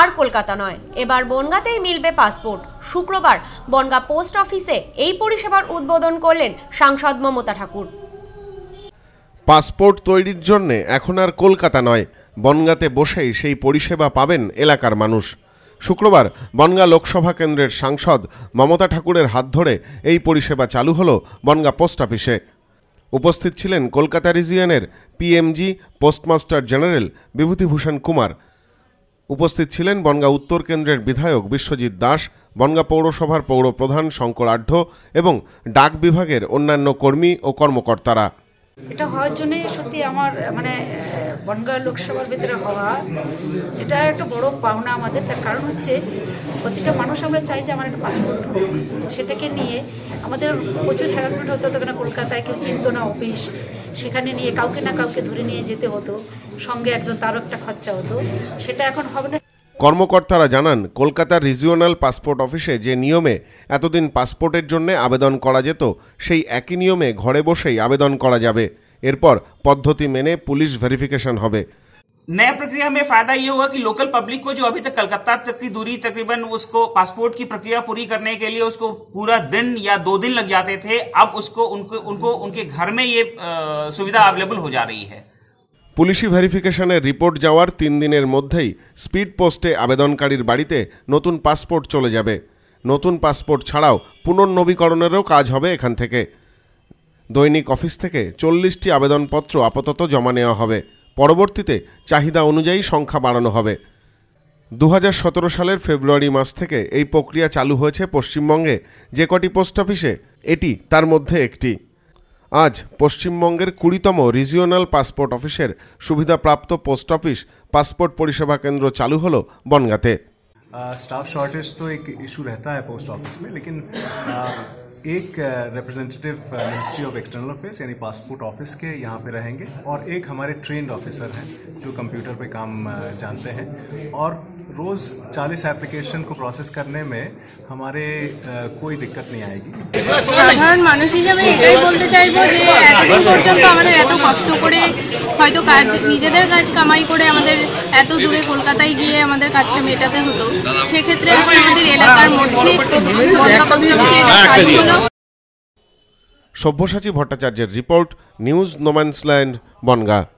আর কলকাতা নয় এবার বনগাতেই মিলবে পাসপোর্ট শুক্রবার বনগা পোস্ট অফিসে এই পরিষেবার উদ্বোধন করলেন সাংসদ মমতা ঠাকুর পাসপোর্ট তৈরির জন্য এখন আর কলকাতা নয় বনগাতে বসেই সেই পরিষেবা পাবেন এলাকার মানুষ শুক্রবার বনগা লোকসভা কেন্দ্রের সাংসদ মমতা ঠাকুরের হাত ধরে এই পরিষেবা চালু হল বনগা পোস্ট অফিসে উপস্থিত ছিলেন কলকাতা রিজিয়নের PMG postmaster general Bibhutibhushan Kumar উপস্থিত ছিলেন বনগা উত্তর কেন্দ্রের বিধায়ক বিশ্বজিৎ দাস বনগা পৌরসভার পৌর প্রধান শঙ্কর আঢ্য এবং ডাক বিভাগের অন্যান্য কর্মী ও কর্মকর্তারা এটা হওয়ার জন্যই সত্যি আমার মানে বনগাঁ লোকসভার ভিতরে হওয়া এটা একটা বড় পাওনা আমাদের তার কারণ হচ্ছে প্রতিটা মানুষ আমরা চাই যে আমার একটা পাসপোর্ট সেটাকে নিয়ে আমাদের প্রচুর হ্যারাসমেন্ট হতে হতো কেন কলকাতায় কেউ চিনত না অফিস সেখানে নিয়ে কাউকে না কাউকে ধরে নিয়ে যেতে হতো সঙ্গে একজন তার একটা খরচা হতো সেটা এখন হবে না কর্মকর্তারা জানান কলকাতার রিজিওনাল পাসপোর্ট অফিসে যে নিয়মে এতদিন পাসপোর্টের জন্য আবেদন করা যেত সেই একই নিয়মে ঘরে বসেই আবেদন করা যাবে এরপর পদ্ধতি মেনে পুলিশ ভেরিফিকেশন হবে नया प्रक्रिया में फायदा ये होगा कि लोकल पब्लिक को जो अभी तक कलकत्ता तक की दूरी तकरीबन उसको पासपोर्ट की प्रक्रिया पूरी करने के लिए उसको पूरा दिन या दो दिन लग जाते थे अब उसको उनको उनको उनके घर में ये आ, सुविधा अवेलेबल हो जा रही है পুলিশি ভেরিফিকেশনের রিপোর্ট যাওয়ার তিন দিনের মধ্যেই স্পিড পোস্টে আবেদনকারীর বাড়িতে নতুন পাসপোর্ট চলে যাবে নতুন পাসপোর্ট ছাড়াও পুনর্নবীকরণেরও কাজ হবে এখান থেকে দৈনিক অফিস থেকে চল্লিশটি আবেদনপত্র আপাতত জমা নেওয়া হবে পরবর্তীতে চাহিদা অনুযায়ী সংখ্যা বাড়ানো হবে দু সালের ফেব্রুয়ারি মাস থেকে এই প্রক্রিয়া চালু হয়েছে পশ্চিমবঙ্গে যে কটি পোস্ট অফিসে এটি তার মধ্যে একটি আজ পশ্চিমবঙ্গের কুড়িতম রিজিওনাল পাসপোর্ট অফিসের সুবিধাপ্রাপ্ত পোস্ট অফিস পাসপোর্ট পরিষেবা কেন্দ্র চালু হলো বনগাঁতে স্টাফ শর্টেজ তো এক ইস্যু रहता है पोस्ट ऑफिस एक representative ministry of external affairs यानी पासपोर्ट ऑफिस के यहाँ पे रहेंगे और एक हमारे ट्रेंड ऑफिसर हैं जो कंप्यूटर पे काम uh, जानते हैं और रोज़ 40 एप्लीकेशन को प्रोसेस करने में हमारे कोई दिक्कत नहीं आएगी সাধারণ মানুষ হিসেবে এটাই বলতে চাইবো যে এতদিন পর্যন্ত আমাদের এত কষ্ট করে হয়তো কাজ নিজেদের কাজ কামাই করে আমাদের এত দূরে কলকাতায় গিয়ে আমাদের কাজটা মেটাতে হতো সেক্ষেত্রে আমাদের এলাকার মধ্যে হ্যাঁ, সব্যসাচী ভট্টাচার্যের রিপোর্ট নিউজ নোম্যান্সল্যান্ড বনগা